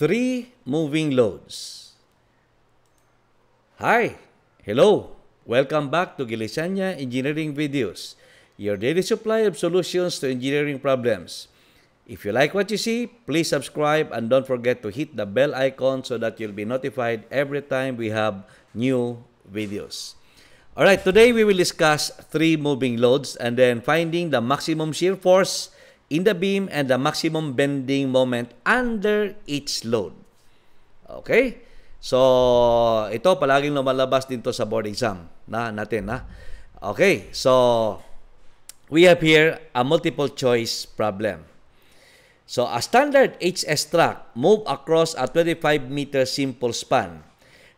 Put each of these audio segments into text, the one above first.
three moving loads. Hi, hello, welcome back to Gilisanya Engineering Videos, your daily supply of solutions to engineering problems. If you like what you see, please subscribe and don't forget to hit the bell icon so that you'll be notified every time we have new videos. Alright, today we will discuss three moving loads and then finding the maximum shear force in the beam and the maximum bending moment under each load. Okay? So, ito palaging lumalabas dito sa board exam na natin. Ha? Okay, so we have here a multiple choice problem. So, a standard HS truck move across a 25-meter simple span.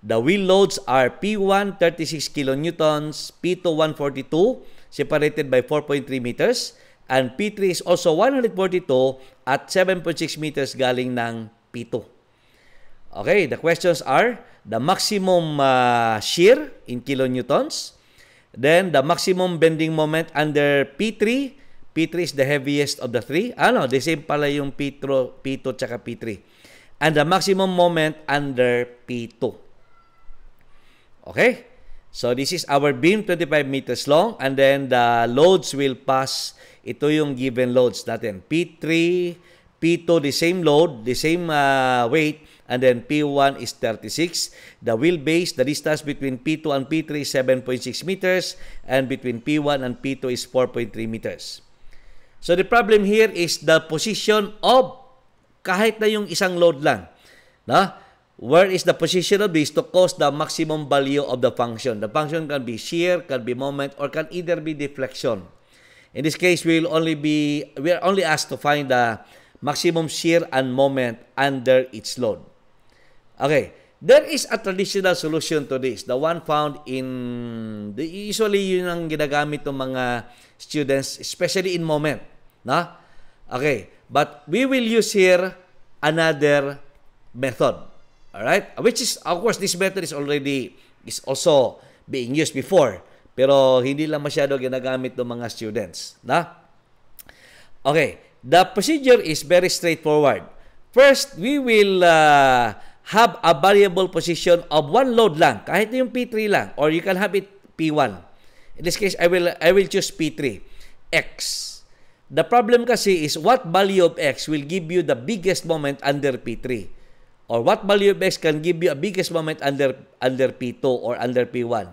The wheel loads are P1 36 kilonewtons, P2 142 separated by 4.3 meters, And P3 is also 142 at 7.6 meters galing ng P2. Okay, the questions are the maximum uh, shear in kilonewtons, then the maximum bending moment under P3. P3 is the heaviest of the three. Ano, ah, the same pala yung P2, P2 tsaka P3. And the maximum moment under P2. Okay? So this is our beam 25 meters long and then the loads will pass ito yung given loads natin. P3, P2, the same load, the same uh, weight, and then P1 is 36. The wheelbase, the distance between P2 and P3 is 7.6 meters, and between P1 and P2 is 4.3 meters. So the problem here is the position of kahit na yung isang load lang. No? Where is the position of this to cause the maximum value of the function? The function can be shear, can be moment, or can either be deflection. In this case, we'll only be we are only asked to find the maximum shear and moment under its load. Okay, there is a traditional solution to this. The one found in the usually yun ang ginagamit ng mga students especially in moment, na? Okay, but we will use here another method. All right? Which is of course this method is already is also being used before. Pero hindi lang masyado ginagamit ng mga students. Na? Okay. The procedure is very straightforward. First, we will uh, have a variable position of one load lang. Kahit yung P3 lang. Or you can have it P1. In this case, I will, I will choose P3. X. The problem kasi is what value of X will give you the biggest moment under P3 or what value of X can give you a biggest moment under under P2 or under P1.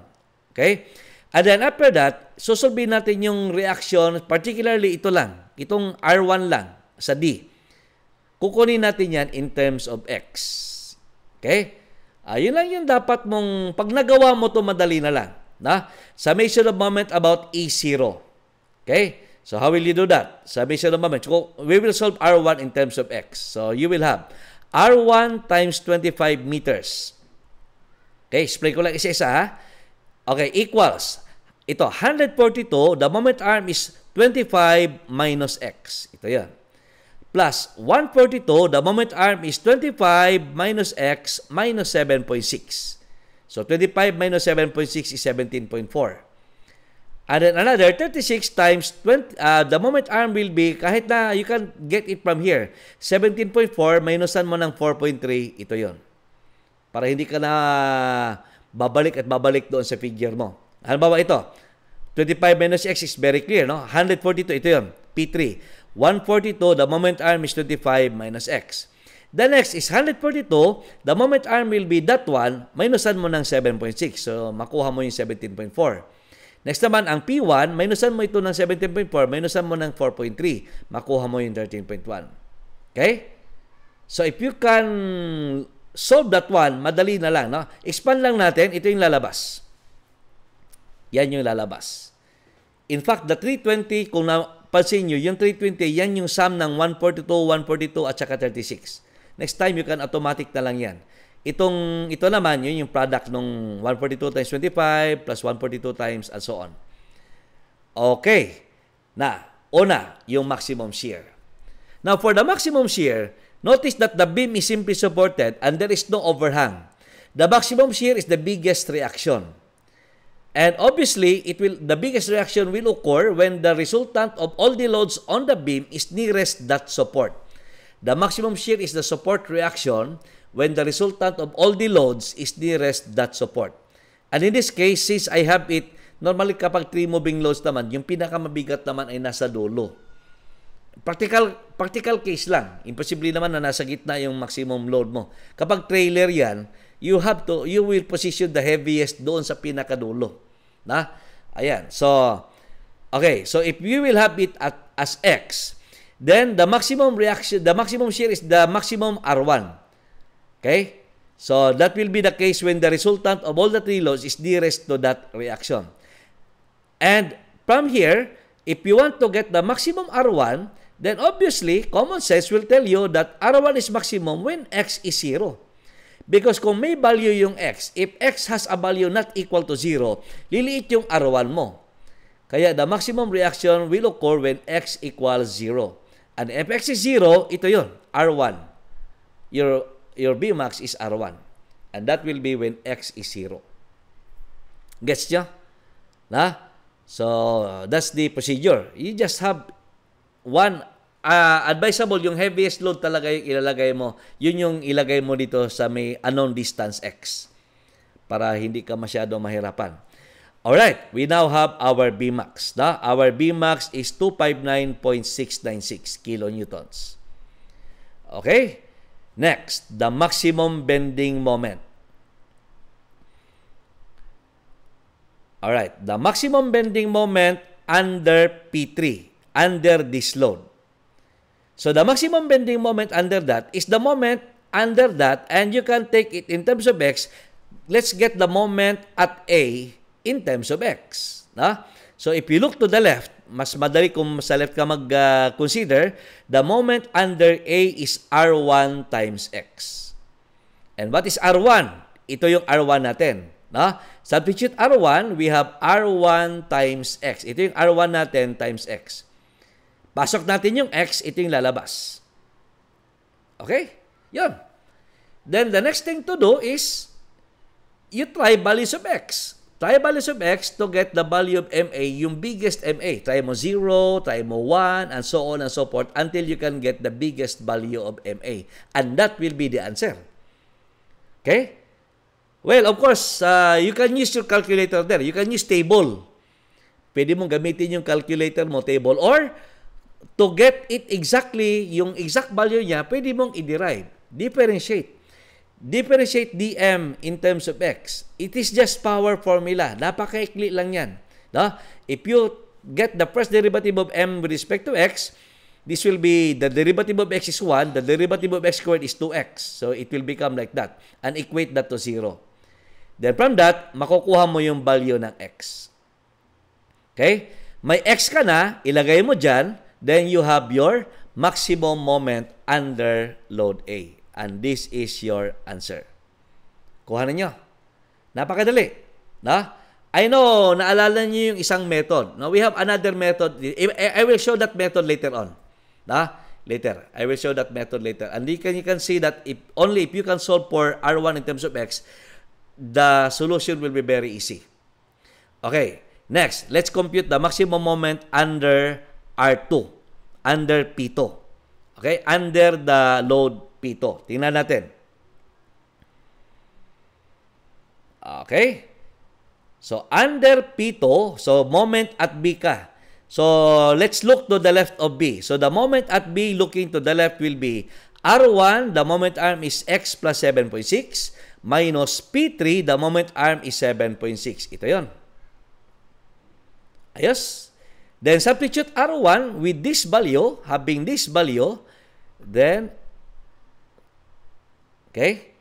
Okay? And then after that, susulbin natin yung reaction, particularly ito lang, itong R1 lang sa D. Kukunin natin yan in terms of X. Okay? Ayun lang yung dapat mong, pag nagawa mo to madali na lang. Na? Summation of moment about E0. Okay? So how will you do that? Summation of moment. So we will solve R1 in terms of X. So you will have R1 times 25 meters. Okay, explain ko lang isa-isa ha. Okay, equals. Ito, 142, the moment arm is 25 minus x. Ito yan. Plus 142, the moment arm is 25 minus x minus 7.6. So 25 minus 7.6 is 17.4. And then another 36 times 20, uh, the moment arm will be, kahit na you can get it from here, 17.4 minusan mo ng 4.3, ito yon Para hindi ka na babalik at babalik doon sa figure mo. Halimbawa ito, 25 minus x is very clear, no? 142, ito yun, P3. 142, the moment arm is 25 minus x. The next is 142. The moment arm will be that one. Minusan mo ng 7.6. So, makuha mo yung 17.4. Next naman, ang P1, minusan mo ito ng 17.4. Minusan mo ng 4.3. Makuha mo yung 13.1. Okay? So, if you can solve that one, madali na lang. No? Expand lang natin, ito yung lalabas. Yan yung lalabas. In fact, the 320, kung napansin nyo, yung 320, yan yung sum ng 142, 142 at saka 36. Next time, you can automatic na lang yan. Itong, ito naman, yun yung product nung 142 times 25 plus 142 times and so on. Okay. Na, una, yung maximum shear. Now, for the maximum shear, Notice that the beam is simply supported and there is no overhang. The maximum shear is the biggest reaction. And obviously, it will the biggest reaction will occur when the resultant of all the loads on the beam is nearest that support. The maximum shear is the support reaction when the resultant of all the loads is nearest that support. And in this case, since I have it, normally kapag three moving loads naman, yung pinakamabigat naman ay nasa dulo practical practical case lang. Imposible naman na nasa gitna yung maximum load mo. Kapag trailer 'yan, you have to you will position the heaviest doon sa pinakadulo. Na? Ayan. So okay, so if you will have it at as X, then the maximum reaction the maximum shear is the maximum R1. Okay? So that will be the case when the resultant of all the three loads is nearest to that reaction. And from here, if you want to get the maximum R1, then obviously, common sense will tell you that R1 is maximum when X is 0. Because kung may value yung X, if X has a value not equal to 0, liliit yung R1 mo. Kaya the maximum reaction will occur when X equals 0. And if X is 0, ito yon R1. Your, your Bmax is R1. And that will be when X is 0. Gets nyo? Na? So, that's the procedure. You just have one, uh, advisable yung heaviest load talaga yung ilalagay mo. Yun yung ilagay mo dito sa may unknown distance X para hindi ka masyado mahirapan. All right, we now have our Bmax. Da? Our Bmax is 259.696 kilonewtons. Okay? Next, the maximum bending moment. All right, the maximum bending moment under P3 under this load. So the maximum bending moment under that is the moment under that and you can take it in terms of x. Let's get the moment at A in terms of x. Na? So if you look to the left, mas madali kung sa left ka mag-consider, uh, the moment under A is R1 times X. And what is R1? Ito yung R1 natin. Na? Substitute R1, we have R1 times X. Ito yung R1 natin times X. Pasok natin yung x, ito yung lalabas. Okay? Yun. Then the next thing to do is you try values of x. Try values of x to get the value of MA, yung biggest MA. Try mo 0, try mo 1, and so on and so forth until you can get the biggest value of MA. And that will be the answer. Okay? Well, of course, uh, you can use your calculator there. You can use table. Pwede mong gamitin yung calculator mo, table, or to get it exactly, yung exact value niya, pwede mong i-derive. Differentiate. Differentiate dm in terms of x. It is just power formula. Napakaikli lang yan. No? If you get the first derivative of m with respect to x, this will be the derivative of x is 1, the derivative of x squared is 2x. So it will become like that. And equate that to 0. Then from that, makukuha mo yung value ng x. Okay? May x ka na, ilagay mo dyan, then you have your maximum moment under load A. And this is your answer. Kuha na nyo. Napakadali. Na? I know, naalala niyo yung isang method. Now, we have another method. I, I will show that method later on. Na? Later. I will show that method later. And you can, you can see that if, only if you can solve for R1 in terms of X, the solution will be very easy. Okay. Next, let's compute the maximum moment under R2 under pito. Okay? Under the load pito. Tingnan natin. Okay? So, under pito, so moment at B ka. So, let's look to the left of B. So, the moment at B looking to the left will be R1, the moment arm is X plus 7.6, minus P3, the moment arm is 7.6. Ito yon. Ayos? Then substitute R1 with this value, having this value, then, okay,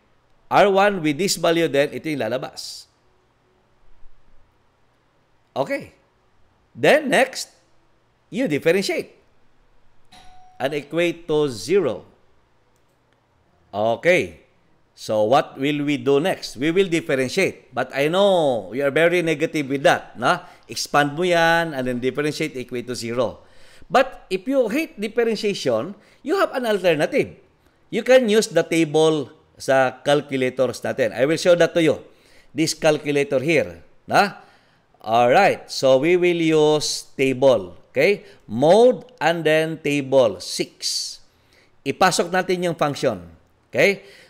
R1 with this value, then ito yung lalabas. Okay. Then next, you differentiate and equate to 0. Okay. So what will we do next? We will differentiate. But I know you are very negative with that. Na? Expand mo yan and then differentiate equate to zero. But if you hate differentiation, you have an alternative. You can use the table sa calculators natin. I will show that to you. This calculator here. Na? right. So we will use table. Okay? Mode and then table 6. Ipasok natin yung function. Okay?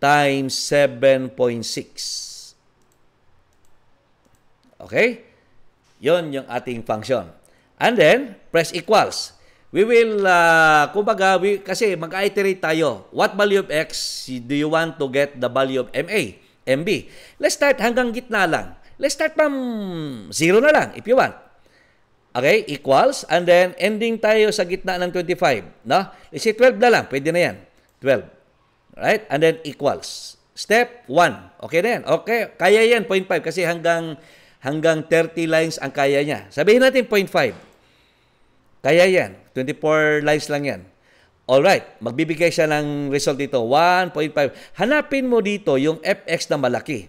times 7.6. Okay? Yon yung ating function. And then, press equals. We will, uh, kumbaga, we, kasi mag-iterate tayo. What value of x do you want to get the value of ma, mb? Let's start hanggang gitna lang. Let's start from 0 na lang if you want. Okay, equals. And then, ending tayo sa gitna ng 25. No? Let's say 12 na lang. Pwede na yan. 12. Right? And then equals. Step 1. Okay then. Okay. Kaya yan, 0.5. Kasi hanggang, hanggang 30 lines ang kaya niya. Sabihin natin 0.5. Kaya yan. 24 lines lang yan. All right, magbibigay siya ng result dito, 1.5. Hanapin mo dito yung FX na malaki.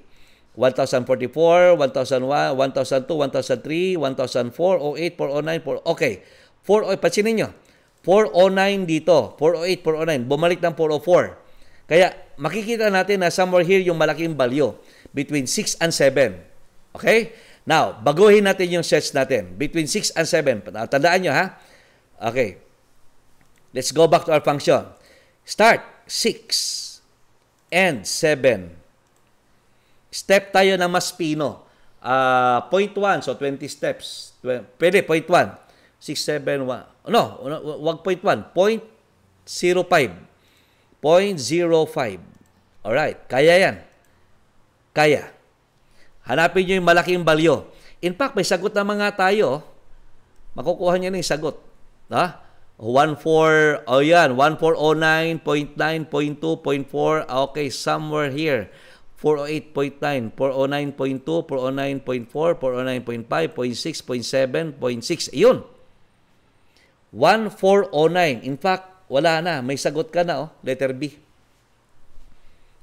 1,044, 1,001, 1,002, 1,003, 1,004, 08, okay. 4, pansinin nyo, 409 dito, 408, 409, bumalik ng 404. Kaya makikita natin na somewhere here yung malaking value between 6 and 7. Okay? Now, baguhin natin yung sets natin. Between 6 and 7. Tandaan nyo ha. Okay. Let's go back to our function. Start 6 and 7. Step tayo na mas pino. Uh, point 1, so 20 steps. Pwede, point 1. 6, 7, 1. No, wag point 1. Point 0.5. 0.05. Alright, kaya yan. Kaya. Hanapin nyo yung malaking balyo. In fact, may sagot na mga tayo. Makukuha nyo na yung sagot. Ha? 14, oh yan, 1409.9.2.4. Ah, okay, somewhere here. 408.9, 409.2, 409.4, 409.5, 0.6, 0.7, 0.6. Iyon. 1409. In fact, wala na. May sagot ka na. Oh. Letter B.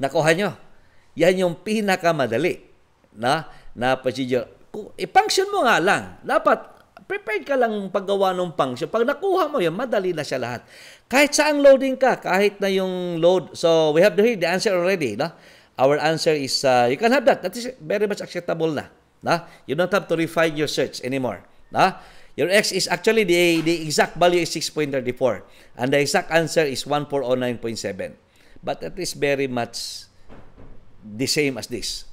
Nakuha nyo. Yan yung pinakamadali na na procedure. I-function mo nga lang. Dapat prepared ka lang paggawa ng function. Pag nakuha mo yun, madali na siya lahat. Kahit saang loading ka, kahit na yung load. So, we have here the answer already. No? Our answer is, uh, you can have that. That is very much acceptable na. No? You don't have to refine your search anymore. No? Your x is actually the, the exact value is 6.34 and the exact answer is 1409.7. But that is very much the same as this.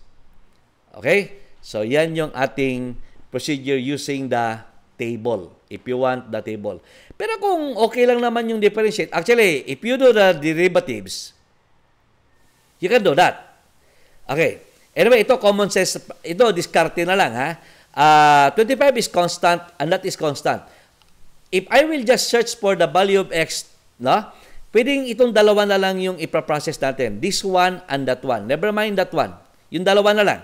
Okay? So yan yung ating procedure using the table if you want the table. Pero kung okay lang naman yung differentiate, actually, if you do the derivatives, you can do that. Okay. Anyway, ito common sense, ito diskarte na lang ha. Uh, ah, 25 is constant and that is constant. If I will just search for the value of x, no? Pwedeng itong dalawa na lang yung ipaprocess natin. This one and that one. Never mind that one. Yung dalawa na lang.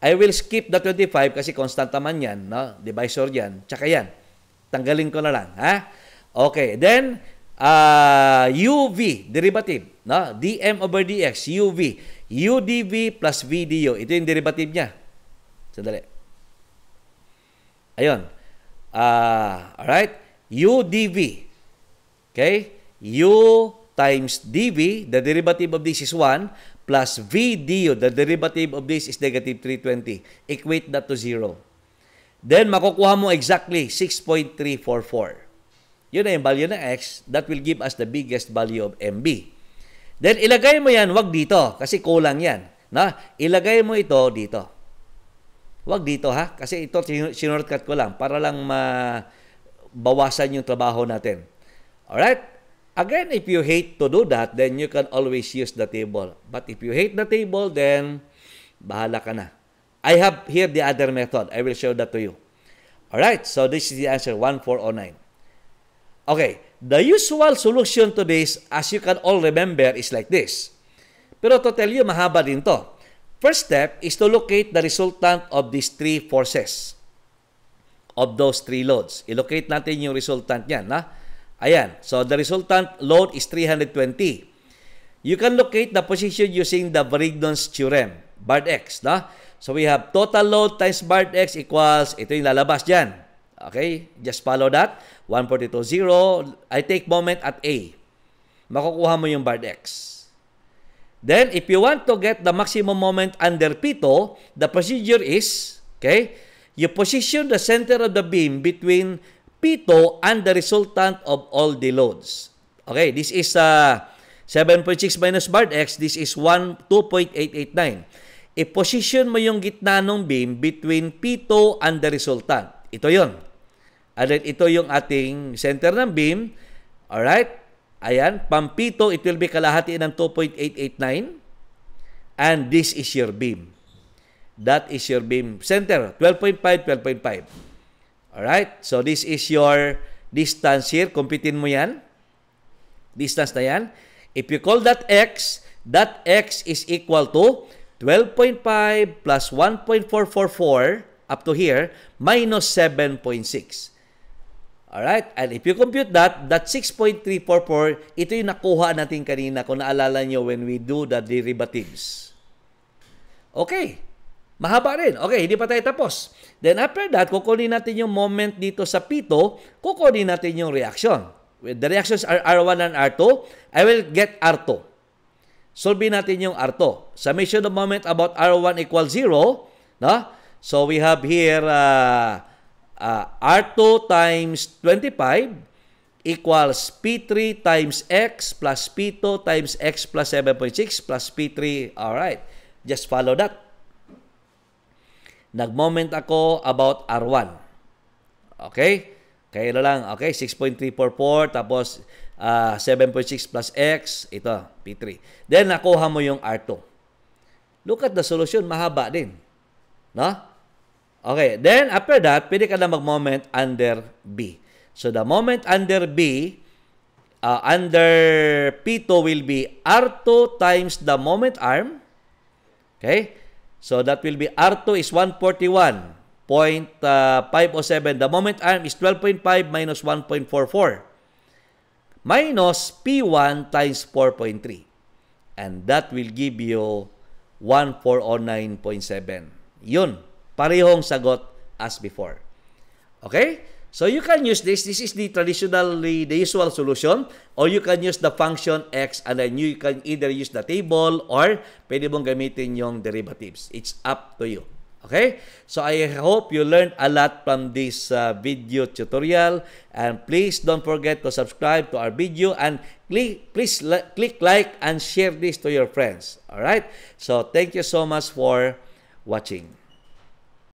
I will skip the 25 kasi constant naman yan. No? Divisor yan. Tsaka yan. Tanggalin ko na lang. Ha? Okay. Then, uh, ah, UV, derivative. No? dm over dx, UV. UDV plus VDU. Ito yung derivative niya. Sandali. Ayun. Uh, ah, all right? UDV. Okay? U times dv, the derivative of this is 1, plus v the derivative of this is negative 320. Equate that to 0. Then, makukuha mo exactly 6.344. Yun na yung value ng x. That will give us the biggest value of mb. Then, ilagay mo yan, wag dito, kasi kulang yan. Na, ilagay mo ito dito. Huwag dito ha, kasi ito sinortcut ko lang para lang mabawasan yung trabaho natin. Alright? Again, if you hate to do that, then you can always use the table. But if you hate the table, then bahala ka na. I have here the other method. I will show that to you. Alright, so this is the answer, 1409. Okay, the usual solution to this, as you can all remember, is like this. Pero to tell you, mahaba din to. First step is to locate the resultant of these three forces of those three loads. I-locate natin yung resultant niyan. Ha? Ayan. So, the resultant load is 320. You can locate the position using the Varignon's theorem, BARD-X. No? So, we have total load times BARD-X equals, ito yung lalabas diyan. Okay? Just follow that. 142.0. I take moment at A. Makukuha mo yung BARD-X. Then, if you want to get the maximum moment under pito, the procedure is, okay, you position the center of the beam between pito and the resultant of all the loads. Okay, this is uh, 7.6 minus bar x, this is 1, 2.889. I-position mo yung gitna ng beam between pito and the resultant. Ito yon. And then, ito yung ating center ng beam. Alright? Ayan, pampito, it will be kalahati ng 2.889. And this is your beam. That is your beam center, 12.5, 12.5. Alright, so this is your distance here. Kumpitin mo yan. Distance na yan. If you call that x, that x is equal to 12.5 plus 1.444 up to here minus 7.6. Alright? And if you compute that, that 6.344, ito yung nakuha natin kanina kung naalala nyo when we do the derivatives. Okay. Mahaba rin. Okay, hindi pa tayo tapos. Then after that, kukunin natin yung moment dito sa pito, kukunin natin yung reaction. The reactions are R1 and R2. I will get R2. Solve natin yung R2. Summation of moment about R1 equals 0. No? So we have here... Uh, uh, ah, R2 times 25 equals P3 times X plus P2 times X plus 7.6 plus P3. Alright, just follow that. Nag-moment ako about R1. Okay? Kaya lang. Okay, 6.344 tapos uh, ah, 7.6 plus X. Ito, P3. Then, nakuha mo yung R2. Look at the solution. Mahaba din. No? Okay, then after that, pwede ka na mag-moment under B. So the moment under B, uh, under P2 will be R2 times the moment arm. Okay? So that will be R2 is 141.507. The moment arm is 12.5 minus 1.44. Minus P1 times 4.3. And that will give you 1409.7. Yun. Parehong sagot as before. Okay? So you can use this. This is the traditionally the usual solution or you can use the function x and then you can either use the table or pwede mong gamitin yung derivatives. It's up to you. Okay? So I hope you learned a lot from this uh, video tutorial and please don't forget to subscribe to our video and click please li click like and share this to your friends. All right? So thank you so much for watching.